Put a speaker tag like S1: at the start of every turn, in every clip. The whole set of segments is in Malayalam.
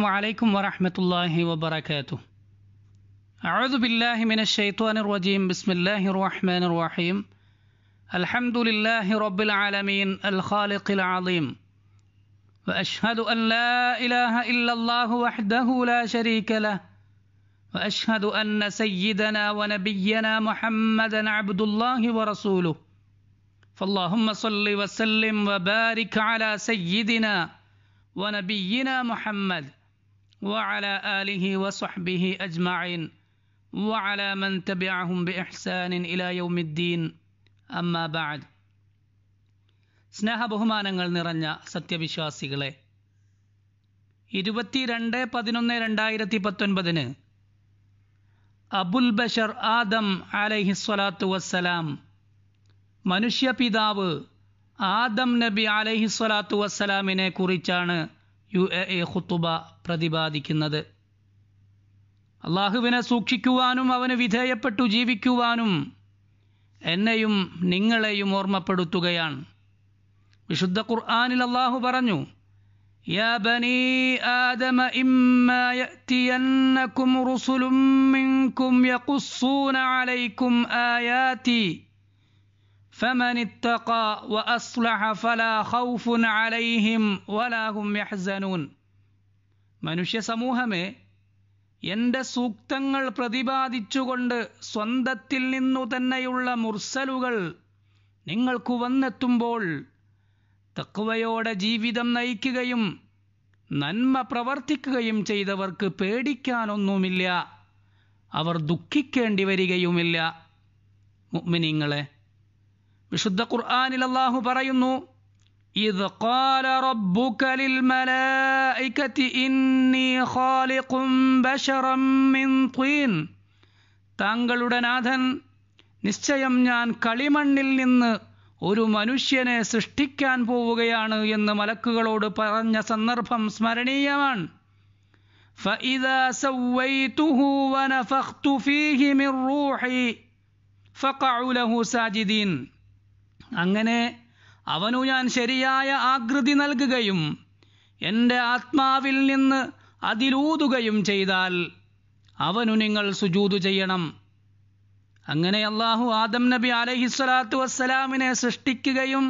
S1: السلام عليكم ورحمة الله وبركاته أعوذ بالله من الشيطان الرجيم بسم الله الرحمن الرحيم الحمد لله رب العالمين الخالق العظيم وأشهد أن لا إله إلا الله وحده لا شريك له وأشهد أن سيدنا ونبينا محمدا عبد الله ورسوله فاللهم صل وسلم وبارك على سيدنا ونبينا محمد وعلى آله وصحبه أجمعين وعلى من تبعهم بإحسان إلى يوم الدين أما بعد സ്നേഹബഹുമാനങ്ങൾ നിറഞ്ഞ സത്യവിശ്വാസികളെ ഇരുപത്തിരണ്ട് പതിനൊന്ന് രണ്ടായിരത്തി പത്തൊൻപതിന് അബുൽ ബഷർ ആദം അലഹിസ്വലാത്തു വസ്സലാം മനുഷ്യപിതാവ് ആദം നബി അലഹിസ്വലാത്തു വസ്സലാമിനെ കുറിച്ചാണ് യു എ എ ഖുത്തുബ പ്രതിപാദിക്കുന്നത് അള്ളാഹുവിനെ സൂക്ഷിക്കുവാനും അവന് വിധേയപ്പെട്ടു ജീവിക്കുവാനും എന്നെയും നിങ്ങളെയും ഓർമ്മപ്പെടുത്തുകയാണ് വിശുദ്ധ ഖുർആാനിൽ അള്ളാഹു പറഞ്ഞു ും فمن اتقى وأصلح فلا خوف عليهم ولا هم يحزنون മനുഷ്യ സമൂഹമേ എൻ്റെ സൂക്തങ്ങൾ പ്രതിപാദിച്ചുകൊണ്ട് സ്വന്തത്തിൽ നിന്നു തന്നെയുള്ള മുർസലുകൾ നിങ്ങൾക്ക് വന്നെത്തുമ്പോൾ തക്കുവയോടെ ജീവിതം നയിക്കുകയും നന്മ പ്രവർത്തിക്കുകയും ചെയ്തവർക്ക് പേടിക്കാനൊന്നുമില്ല അവർ ദുഃഖിക്കേണ്ടി വരികയുമില്ല മുഗ്മിനിങ്ങളെ വിശുദ്ധ ഖുർആാനിൽ അള്ളാഹു പറയുന്നു إذ قال താങ്കളുടെ നാഥൻ നിശ്ചയം ഞാൻ കളിമണ്ണിൽ നിന്ന് ഒരു മനുഷ്യനെ സൃഷ്ടിക്കാൻ പോവുകയാണ് എന്ന് മലക്കുകളോട് പറഞ്ഞ സന്ദർഭം സ്മരണീയമാണ് فإذا سويته ونفخت അങ്ങനെ അവനു ഞാൻ ശരിയായ ആകൃതി നൽകുകയും എൻ്റെ ആത്മാവിൽ നിന്ന് അതിലൂതുകയും ചെയ്താൽ അവനു നിങ്ങൾ സുജൂതു ചെയ്യണം അങ്ങനെ അള്ളാഹു ആദം നബി അലഹിസ്വലാത്തു വസ്സലാമിനെ സൃഷ്ടിക്കുകയും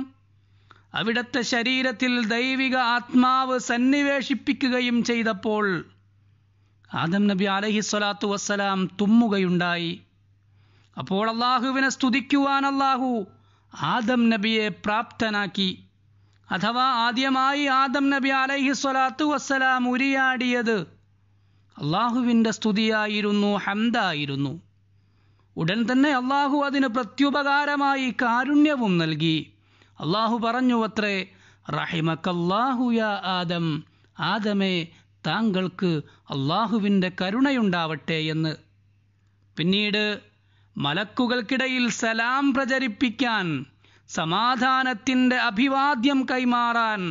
S1: അവിടുത്തെ ശരീരത്തിൽ ദൈവിക ആത്മാവ് സന്നിവേശിപ്പിക്കുകയും ചെയ്തപ്പോൾ ആദം നബി അലഹിസ്വലാത്തു വസ്സലാം തുമ്മുകയുണ്ടായി അപ്പോൾ അള്ളാഹുവിനെ സ്തുതിക്കുവാൻ അള്ളാഹു ആദം നബിയെ പ്രാപ്തനാക്കി അഥവാ ആദ്യമായി ആദം നബി അലൈഹി സ്വലാത്തു വസ്സലാം ഉരിയാടിയത് അള്ളാഹുവിൻ്റെ സ്തുതിയായിരുന്നു ഹംദായിരുന്നു ഉടൻ തന്നെ അള്ളാഹു അതിന് പ്രത്യുപകാരമായി കാരുണ്യവും നൽകി അള്ളാഹു പറഞ്ഞു അത്രേ യാ ആദം ആദമേ താങ്കൾക്ക് അള്ളാഹുവിൻ്റെ കരുണയുണ്ടാവട്ടെ എന്ന് പിന്നീട് മലക്കുകൾക്കിടയിൽ സലാം പ്രചരിപ്പിക്കാൻ സമാധാനത്തിൻ്റെ അഭിവാദ്യം കൈമാറാൻ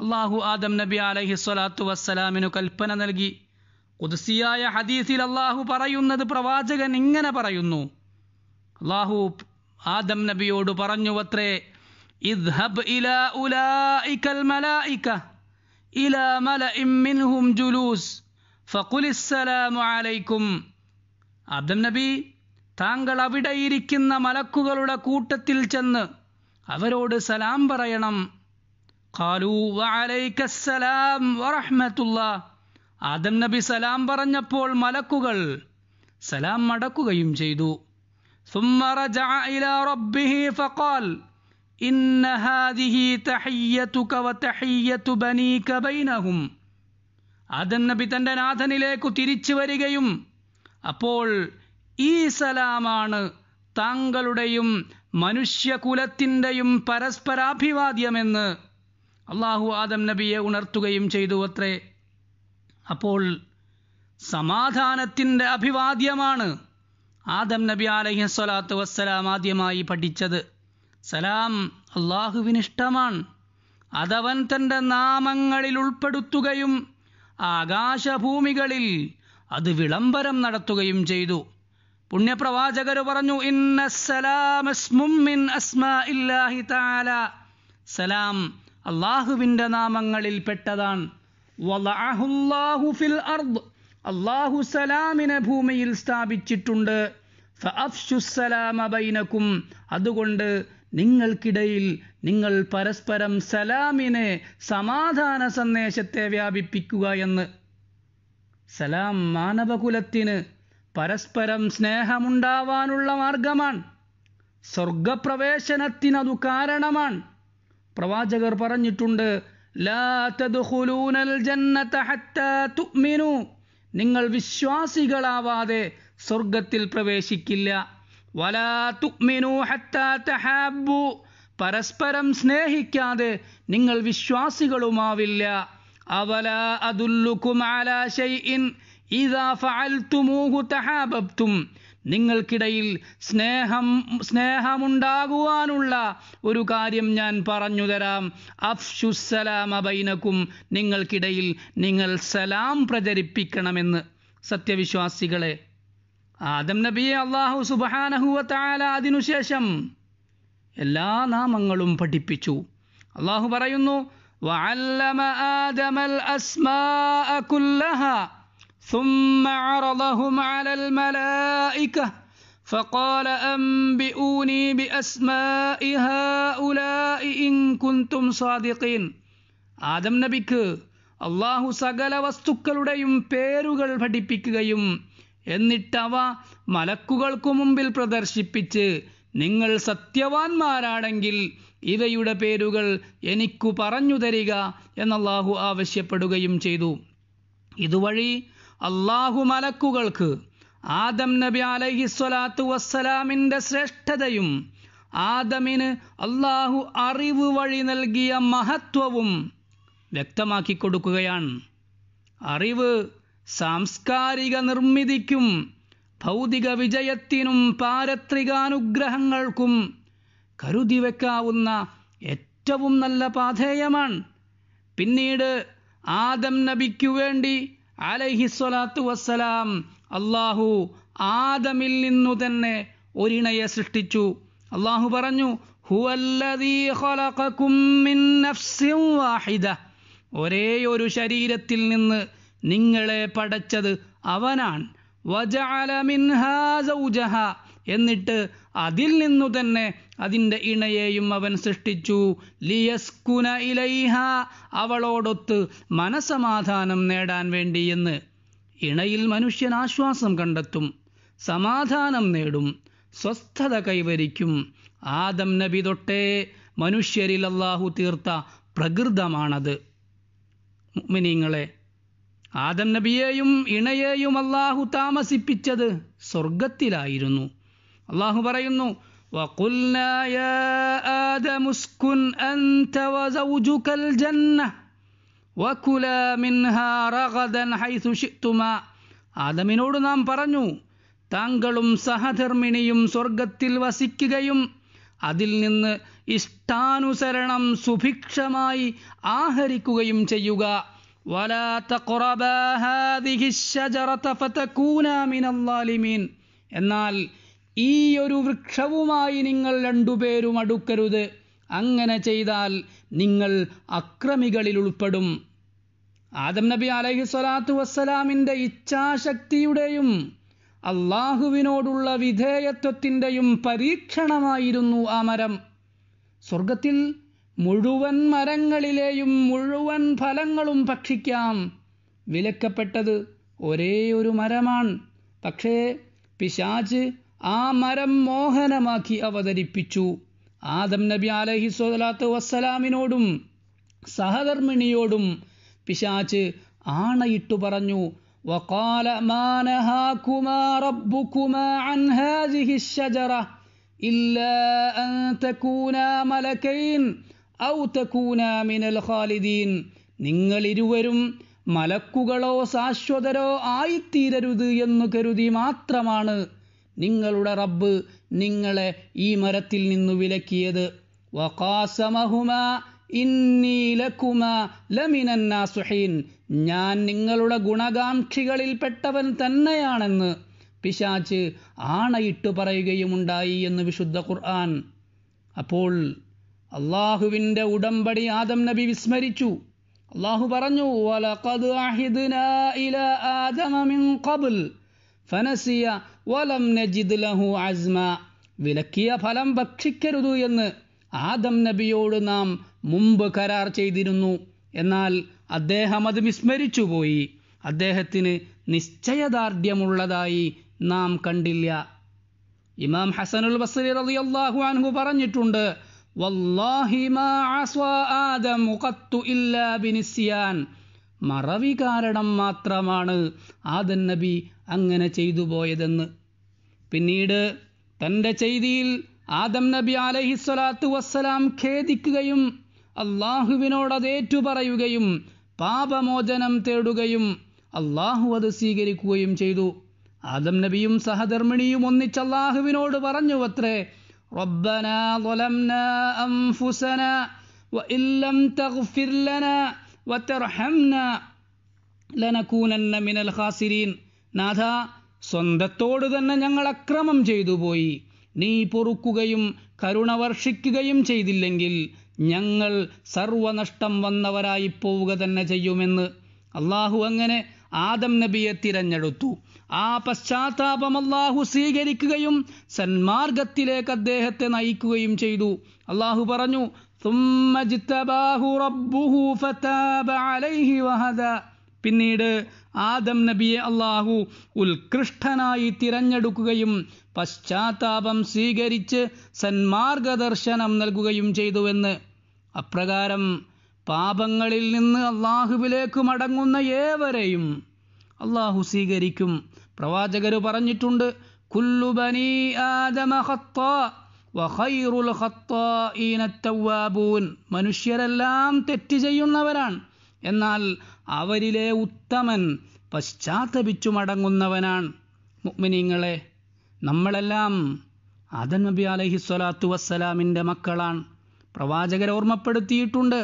S1: അള്ളാഹു ആദം നബി അലഹി സ്വലാത്തു വസ്സലാമിനു കൽപ്പന നൽകി കുതിസിയായ ഹദീസിൽ അള്ളാഹു പറയുന്നത് പ്രവാചകൻ ഇങ്ങനെ പറയുന്നു അള്ളാഹു ആദം നബിയോട് പറഞ്ഞു അത്രേ ഇദ്ഹബ് ഇലാ ഉലായിക്കൽ ഇലാ മിൻഹും ഫഖുൽ അലൈക്കും ആദം നബി താങ്കൾ അവിടെ ഇരിക്കുന്ന മലക്കുകളുടെ കൂട്ടത്തിൽ ചെന്ന് അവരോട് സലാം പറയണം ആദം നബി സലാം പറഞ്ഞപ്പോൾ മലക്കുകൾ സലാം മടക്കുകയും ചെയ്തു ആദം നബി തന്റെ നാഥനിലേക്കു തിരിച്ചു വരികയും അപ്പോൾ ഈ സലാമാണ് താങ്കളുടെയും മനുഷ്യകുലത്തിൻ്റെയും പരസ്പരാഭിവാദ്യമെന്ന് അള്ളാഹു ആദം നബിയെ ഉണർത്തുകയും ചെയ്തു അത്രേ അപ്പോൾ സമാധാനത്തിൻ്റെ അഭിവാദ്യമാണ് ആദം നബി അലഹി സ്വലാത്തു വസ്സലാം ആദ്യമായി പഠിച്ചത് സലാം അള്ളാഹുവിനിഷ്ടമാണ് അതവൻ തൻ്റെ നാമങ്ങളിൽ ഉൾപ്പെടുത്തുകയും ആകാശഭൂമികളിൽ അത് വിളംബരം നടത്തുകയും ചെയ്തു പുണ്യപ്രവാചകർ പറഞ്ഞു ഇന്ന സലാം സലാം അള്ളാഹുവിൻ്റെ നാമങ്ങളിൽ പെട്ടതാണ് അള്ളാഹു സലാമിനെ ഭൂമിയിൽ സ്ഥാപിച്ചിട്ടുണ്ട് ബൈനക്കും അതുകൊണ്ട് നിങ്ങൾക്കിടയിൽ നിങ്ങൾ പരസ്പരം സലാമിനെ സമാധാന സന്ദേശത്തെ വ്യാപിപ്പിക്കുക എന്ന് സലാം മാനവകുലത്തിന് പരസ്പരം സ്നേഹമുണ്ടാവാനുള്ള മാർഗമാണ് സ്വർഗപ്രവേശനത്തിനതു കാരണമാണ് പ്രവാചകർ പറഞ്ഞിട്ടുണ്ട് നിങ്ങൾ വിശ്വാസികളാവാതെ സ്വർഗത്തിൽ പ്രവേശിക്കില്ല വലാ പരസ്പരം സ്നേഹിക്കാതെ നിങ്ങൾ വിശ്വാസികളുമാവില്ല അവല അതുല്ലുക്കും ആലാശയിൻ തഹാബബ്തും നിങ്ങൾക്കിടയിൽ സ്നേഹം സ്നേഹമുണ്ടാകുവാനുള്ള ഒരു കാര്യം ഞാൻ പറഞ്ഞു തരാം അഫ്ഷുസലാം അബൈനക്കും നിങ്ങൾക്കിടയിൽ നിങ്ങൾ സലാം പ്രചരിപ്പിക്കണമെന്ന് സത്യവിശ്വാസികളെ ആദം നബിയെ അള്ളാഹു സുബാനഹുവത്തായാല അതിനുശേഷം എല്ലാ നാമങ്ങളും പഠിപ്പിച്ചു അള്ളാഹു പറയുന്നു വഅല്ലമ ആദമൽ അസ്മാഅ കുല്ലഹ ثم عرضهم على الملائكة فقال أنبئوني بأسماء هؤلاء إن كنتم صادقين ആദം നബിക്ക് അള്ളാഹു സകല വസ്തുക്കളുടെയും പേരുകൾ പഠിപ്പിക്കുകയും എന്നിട്ടവ മലക്കുകൾക്കു മുമ്പിൽ പ്രദർശിപ്പിച്ച് നിങ്ങൾ സത്യവാന്മാരാണെങ്കിൽ ഇവയുടെ പേരുകൾ എനിക്കു പറഞ്ഞു തരിക എന്നല്ലാഹു ആവശ്യപ്പെടുകയും ചെയ്തു ഇതുവഴി അള്ളാഹു മലക്കുകൾക്ക് ആദം നബി അലഹിസ്വലാത്തു വസ്സലാമിൻ്റെ ശ്രേഷ്ഠതയും ആദമിന് അള്ളാഹു അറിവ് വഴി നൽകിയ മഹത്വവും വ്യക്തമാക്കി കൊടുക്കുകയാണ് അറിവ് സാംസ്കാരിക നിർമ്മിതിക്കും ഭൗതിക വിജയത്തിനും പാരത്രികാനുഗ്രഹങ്ങൾക്കും കരുതി വെക്കാവുന്ന ഏറ്റവും നല്ല പാധേയമാണ് പിന്നീട് ആദം നബിക്കു വേണ്ടി അലഹിസ്വലാത്തു വസ്സലാം അള്ളാഹു ആദമിൽ നിന്നു തന്നെ ഒരിണയെ സൃഷ്ടിച്ചു അള്ളാഹു പറഞ്ഞു ഒരേ ഒരു ശരീരത്തിൽ നിന്ന് നിങ്ങളെ പടച്ചത് അവനാണ് എന്നിട്ട് അതിൽ നിന്നു തന്നെ അതിൻ്റെ ഇണയെയും അവൻ സൃഷ്ടിച്ചു ലിയസ്കുന ഇലൈഹ അവളോടൊത്ത് മനസമാധാനം നേടാൻ വേണ്ടി എന്ന് ഇണയിൽ മനുഷ്യൻ ആശ്വാസം കണ്ടെത്തും സമാധാനം നേടും സ്വസ്ഥത കൈവരിക്കും ആദം നബി തൊട്ടേ മനുഷ്യരിൽ അള്ളാഹു തീർത്ത പ്രകൃതമാണത് മുഅ്മിനീങ്ങളെ ആദം നബിയെയും ഇണയെയും അള്ളാഹു താമസിപ്പിച്ചത് സ്വർഗത്തിലായിരുന്നു അള്ളാഹു പറയുന്നു وقلنا ആദമിനോട് നാം പറഞ്ഞു താങ്കളും സഹധർമ്മിണിയും സ്വർഗത്തിൽ വസിക്കുകയും അതിൽ നിന്ന് ഇഷ്ടാനുസരണം സുഭിക്ഷമായി ആഹരിക്കുകയും ചെയ്യുക എന്നാൽ ഈ ഒരു വൃക്ഷവുമായി നിങ്ങൾ രണ്ടുപേരും അടുക്കരുത് അങ്ങനെ ചെയ്താൽ നിങ്ങൾ അക്രമികളിൽ ഉൾപ്പെടും ആദം നബി അലൈഹി സ്വലാത്തു വസ്സലാമിൻ്റെ ഇച്ഛാശക്തിയുടെയും അള്ളാഹുവിനോടുള്ള വിധേയത്വത്തിൻ്റെയും പരീക്ഷണമായിരുന്നു ആ മരം സ്വർഗത്തിൽ മുഴുവൻ മരങ്ങളിലെയും മുഴുവൻ ഫലങ്ങളും ഭക്ഷിക്കാം വിലക്കപ്പെട്ടത് ഒരേ ഒരു മരമാണ് പക്ഷേ പിശാജ് ആ മരം മോഹനമാക്കി അവതരിപ്പിച്ചു ആദം നബി അലഹി സ്വലാത്തു വസ്സലാമിനോടും സഹധർമ്മിണിയോടും പിശാച്ച് ആണയിട്ടു പറഞ്ഞു وقال ما نهاكما ربكما عن നിങ്ങളിരുവരും മലക്കുകളോ ശാശ്വതരോ ആയിത്തീരരുത് എന്നു കരുതി മാത്രമാണ് നിങ്ങളുടെ റബ്ബ് നിങ്ങളെ ഈ മരത്തിൽ നിന്നു വിലക്കിയത് ഞാൻ നിങ്ങളുടെ ഗുണകാംക്ഷികളിൽപ്പെട്ടവൻ തന്നെയാണെന്ന് പിശാച്ച് ആണയിട്ട് പറയുകയുമുണ്ടായി എന്ന് വിശുദ്ധ ഖുർആൻ അപ്പോൾ അള്ളാഹുവിൻ്റെ ഉടമ്പടി ആദം നബി വിസ്മരിച്ചു അള്ളാഹു പറഞ്ഞു ഫനസിയ വലം നജിദ് ലഹു അസ്മ വിലക്കിയ ഫലം ഭക്ഷിക്കരുത് എന്ന് ആദം നബിയോട് നാം മുമ്പ് കരാർ ചെയ്തിരുന്നു എന്നാൽ അദ്ദേഹം അത് വിസ്മരിച്ചുപോയി അദ്ദേഹത്തിന് നിശ്ചയദാർഢ്യമുള്ളതായി നാം കണ്ടില്ല ഇമാം ഹസനുൽ ബസ്രി റളിയല്ലാഹു അൻഹു പറഞ്ഞിട്ടുണ്ട് വല്ലാഹി മാ ആദം ഇല്ലാ ബിനിസ്യാൻ മറവി കാരണം മാത്രമാണ് ആദൻ നബി അങ്ങനെ ചെയ്തു പോയതെന്ന് പിന്നീട് തൻ്റെ ചെയ്തിയിൽ ആദം നബി അലഹിസ്വലാത്തു വസ്സലാം ഖേദിക്കുകയും അള്ളാഹുവിനോട് അതേറ്റു പറയുകയും പാപമോചനം തേടുകയും അള്ളാഹു അത് സ്വീകരിക്കുകയും ചെയ്തു ആദം നബിയും സഹധർമ്മിണിയും ഒന്നിച്ച് അള്ളാഹുവിനോട് പറഞ്ഞു അത്രേ ربنا വറ്റർഹംന ലനകൂനന്ന മിനൽ ഖാസിരീൻ നാഥ സ്വന്തത്തോട് തന്നെ ഞങ്ങൾ അക്രമം ചെയ്തു പോയി നീ പൊറുക്കുകയും കരുണ വർഷിക്കുകയും ചെയ്തില്ലെങ്കിൽ ഞങ്ങൾ സർവനഷ്ടം വന്നവരായി പോവുക തന്നെ ചെയ്യുമെന്ന് അള്ളാഹു അങ്ങനെ ആദം നബിയെ തിരഞ്ഞെടുത്തു ആ പശ്ചാത്താപം അള്ളാഹു സ്വീകരിക്കുകയും സന്മാർഗത്തിലേക്ക് അദ്ദേഹത്തെ നയിക്കുകയും ചെയ്തു അള്ളാഹു പറഞ്ഞു ثم اجتباه ربه فتاب عليه وهدى പിന്നീട് ആദം നബിയെ അള്ളാഹു ഉത്കൃഷ്ടനായി തിരഞ്ഞെടുക്കുകയും പശ്ചാത്താപം സ്വീകരിച്ച് സന്മാർഗദർശനം നൽകുകയും ചെയ്തുവെന്ന് അപ്രകാരം പാപങ്ങളിൽ നിന്ന് അള്ളാഹുവിലേക്ക് മടങ്ങുന്ന ഏവരെയും അള്ളാഹു സ്വീകരിക്കും പ്രവാചകർ പറഞ്ഞിട്ടുണ്ട് കുല്ലുബനി ആദമ വഖൈറുൽ ഖത്താബൂൻ മനുഷ്യരെല്ലാം തെറ്റ് ചെയ്യുന്നവരാണ് എന്നാൽ അവരിലെ ഉത്തമൻ പശ്ചാത്തപിച്ചു മടങ്ങുന്നവനാണ് മുഗ്മിനീങ്ങളെ നമ്മളെല്ലാം ആദൻ നബി അലഹി സ്വലാത്തു വസ്സലാമിൻ്റെ മക്കളാണ് പ്രവാചകരെ ഓർമ്മപ്പെടുത്തിയിട്ടുണ്ട്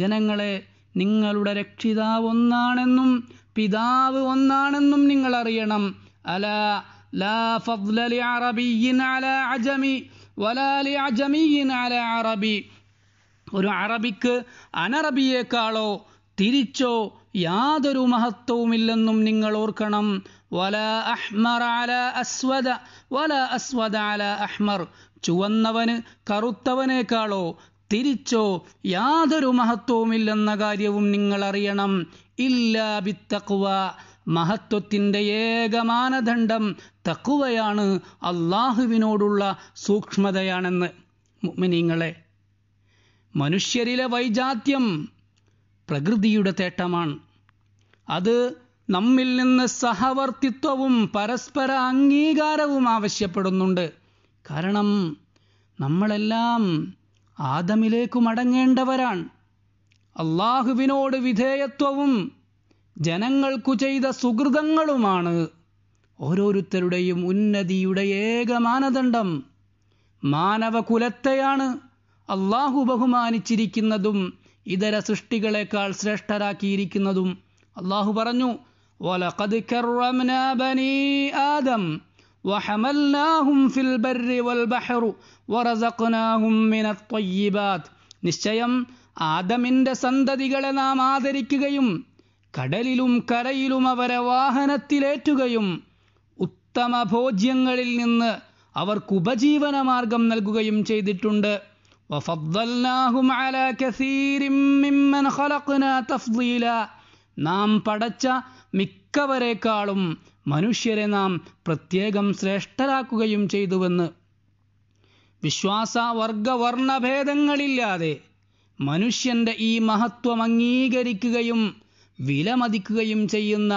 S1: ജനങ്ങളെ നിങ്ങളുടെ രക്ഷിതാവ് ഒന്നാണെന്നും പിതാവ് ഒന്നാണെന്നും നിങ്ങൾ അറിയണം അല ലാ ഫദ്ലി അറബിയിൻ അജമി വലാലി അജമിയിൻ അറബി ഒരു അറബിക്ക് അനറബിയേക്കാളോ തിരിച്ചോ യാതൊരു മഹത്വവുമില്ലെന്നും നിങ്ങൾ ഓർക്കണം വല അഹ്മർ അല അസ്വദ വല അസ്വദ അല അഹ്മർ ചുവന്നവന് കറുത്തവനേക്കാളോ തിരിച്ചോ യാതൊരു മഹത്വവുമില്ലെന്ന കാര്യവും നിങ്ങൾ അറിയണം ഇല്ലാ ബിത്തക്കുവ മഹത്വത്തിൻ്റെ ഏക മാനദണ്ഡം തക്കുവയാണ് അള്ളാഹുവിനോടുള്ള സൂക്ഷ്മതയാണെന്ന് മുഗ്മിനീങ്ങളെ മനുഷ്യരിലെ വൈജാത്യം പ്രകൃതിയുടെ തേട്ടമാണ് അത് നമ്മിൽ നിന്ന് സഹവർത്തിത്വവും പരസ്പര അംഗീകാരവും ആവശ്യപ്പെടുന്നുണ്ട് കാരണം നമ്മളെല്ലാം ആദമിലേക്കു മടങ്ങേണ്ടവരാണ് അള്ളാഹുവിനോട് വിധേയത്വവും ജനങ്ങൾക്കു ചെയ്ത സുഹൃതങ്ങളുമാണ് ഓരോരുത്തരുടെയും ഉന്നതിയുടെ ഏക മാനദണ്ഡം മാനവകുലത്തെയാണ് അള്ളാഹു ബഹുമാനിച്ചിരിക്കുന്നതും ഇതര സൃഷ്ടികളെക്കാൾ ശ്രേഷ്ഠരാക്കിയിരിക്കുന്നതും അള്ളാഹു പറഞ്ഞു ആദം വഹമല്ലാഹും ഫിൽ ബർരി വൽ ബഹറു വറസഖ്നാഹും മിനത്ത് ത്വയ്യിബാത്ത് നിശ്ചയം ആദമിൻ്റെ സന്തതികളെ നാം ആദരിക്കുകയും കടലിലും കരയിലും അവരെ വാഹനത്തിലേറ്റുകയും ഉത്തമ ഭോജ്യങ്ങളിൽ നിന്ന് അവർക്ക് ഉപജീവന മാർഗം നൽകുകയും ചെയ്തിട്ടുണ്ട് നാം പടച്ച മിക്കവരെക്കാളും മനുഷ്യരെ നാം പ്രത്യേകം ശ്രേഷ്ഠരാക്കുകയും ചെയ്തുവെന്ന് വിശ്വാസവർഗവർണഭേദങ്ങളില്ലാതെ വർഗവർണ്ണഭേദങ്ങളില്ലാതെ മനുഷ്യൻ്റെ ഈ മഹത്വം അംഗീകരിക്കുകയും വിലമതിക്കുകയും ചെയ്യുന്ന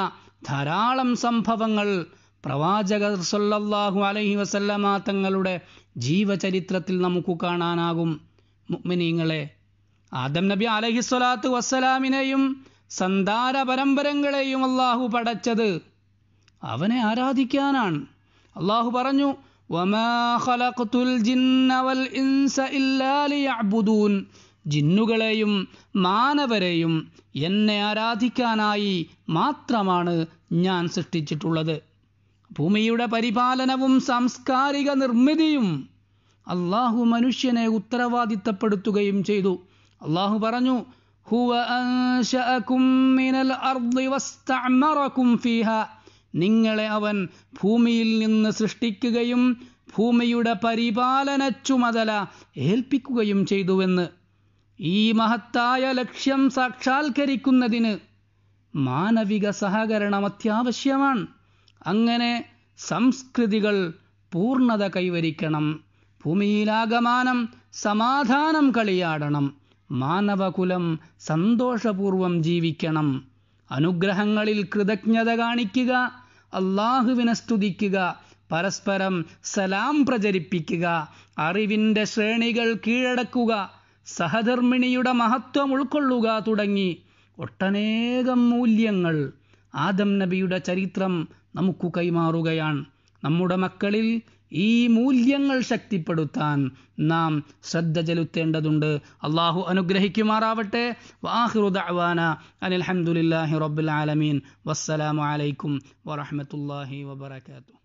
S1: ധാരാളം സംഭവങ്ങൾ പ്രവാചകർ സൊല്ലാഹു അലഹി വസല്ലമ തങ്ങളുടെ ജീവചരിത്രത്തിൽ നമുക്ക് കാണാനാകും മുഗ്മിനീങ്ങളെ ആദം നബി അലഹിസ്വലാത്തു വസ്സലാമിനെയും സന്താര പരമ്പരങ്ങളെയും അള്ളാഹു പടച്ചത് അവനെ ആരാധിക്കാനാണ് അള്ളാഹു പറഞ്ഞു ജിന്നുകളെയും മാനവരെയും എന്നെ ആരാധിക്കാനായി മാത്രമാണ് ഞാൻ സൃഷ്ടിച്ചിട്ടുള്ളത് ഭൂമിയുടെ പരിപാലനവും സാംസ്കാരിക നിർമ്മിതിയും അള്ളാഹു മനുഷ്യനെ ഉത്തരവാദിത്തപ്പെടുത്തുകയും ചെയ്തു അള്ളാഹു പറഞ്ഞു ഹുവ അൻശഅകും മിനൽ അർദി വസ്തഅമറകും ഫീഹാ നിങ്ങളെ അവൻ ഭൂമിയിൽ നിന്ന് സൃഷ്ടിക്കുകയും ഭൂമിയുടെ പരിപാലന ചുമതല ഏൽപ്പിക്കുകയും ചെയ്തുവെന്ന് ഈ മഹത്തായ ലക്ഷ്യം സാക്ഷാത്കരിക്കുന്നതിന് മാനവിക സഹകരണം അത്യാവശ്യമാണ് അങ്ങനെ സംസ്കൃതികൾ പൂർണ്ണത കൈവരിക്കണം ഭൂമിയിലാകമാനം സമാധാനം കളിയാടണം മാനവകുലം സന്തോഷപൂർവം ജീവിക്കണം അനുഗ്രഹങ്ങളിൽ കൃതജ്ഞത കാണിക്കുക അള്ളാഹുവിനെ സ്തുതിക്കുക പരസ്പരം സലാം പ്രചരിപ്പിക്കുക അറിവിൻ്റെ ശ്രേണികൾ കീഴടക്കുക സഹധർമ്മിണിയുടെ മഹത്വം ഉൾക്കൊള്ളുക തുടങ്ങി ഒട്ടനേകം മൂല്യങ്ങൾ ആദം നബിയുടെ ചരിത്രം നമുക്ക് കൈമാറുകയാണ് നമ്മുടെ മക്കളിൽ ഈ മൂല്യങ്ങൾ ശക്തിപ്പെടുത്താൻ നാം ശ്രദ്ധ ചെലുത്തേണ്ടതുണ്ട് അള്ളാഹു അനുഗ്രഹിക്കുമാറാവട്ടെ വാഹുദാന അനിൽഹമുല്ലാഹി റബ്ബുൽ ആലമീൻ വസ്സലാമലൈക്കും വാഹമത്തല്ലാഹി വാത്തു